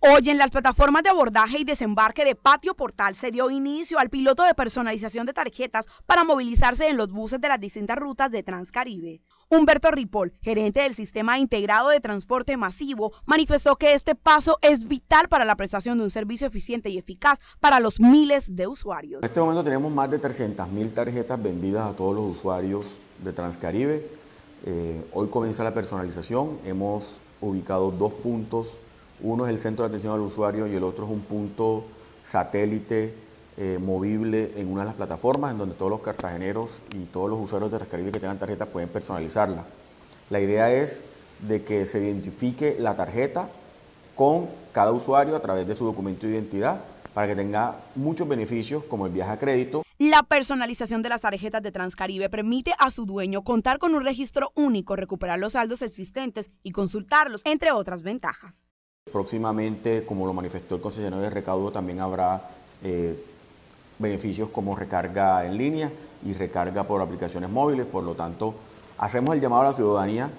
Hoy en las plataformas de abordaje y desembarque de Patio Portal se dio inicio al piloto de personalización de tarjetas para movilizarse en los buses de las distintas rutas de Transcaribe. Humberto Ripoll, gerente del Sistema Integrado de Transporte Masivo, manifestó que este paso es vital para la prestación de un servicio eficiente y eficaz para los miles de usuarios. En este momento tenemos más de 300.000 tarjetas vendidas a todos los usuarios de Transcaribe. Eh, hoy comienza la personalización. Hemos ubicado dos puntos uno es el centro de atención al usuario y el otro es un punto satélite eh, movible en una de las plataformas en donde todos los cartageneros y todos los usuarios de Transcaribe que tengan tarjeta pueden personalizarla. La idea es de que se identifique la tarjeta con cada usuario a través de su documento de identidad para que tenga muchos beneficios como el viaje a crédito. La personalización de las tarjetas de Transcaribe permite a su dueño contar con un registro único, recuperar los saldos existentes y consultarlos, entre otras ventajas. Próximamente, como lo manifestó el concesionario de recaudo, también habrá eh, beneficios como recarga en línea y recarga por aplicaciones móviles. Por lo tanto, hacemos el llamado a la ciudadanía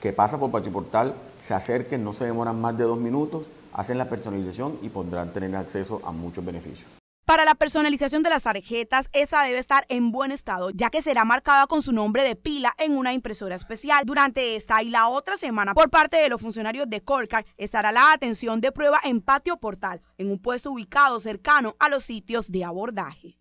que pasa por Patriportal, se acerquen, no se demoran más de dos minutos, hacen la personalización y podrán tener acceso a muchos beneficios. Para la personalización de las tarjetas, esa debe estar en buen estado, ya que será marcada con su nombre de pila en una impresora especial. Durante esta y la otra semana, por parte de los funcionarios de Colcar, estará la atención de prueba en patio portal, en un puesto ubicado cercano a los sitios de abordaje.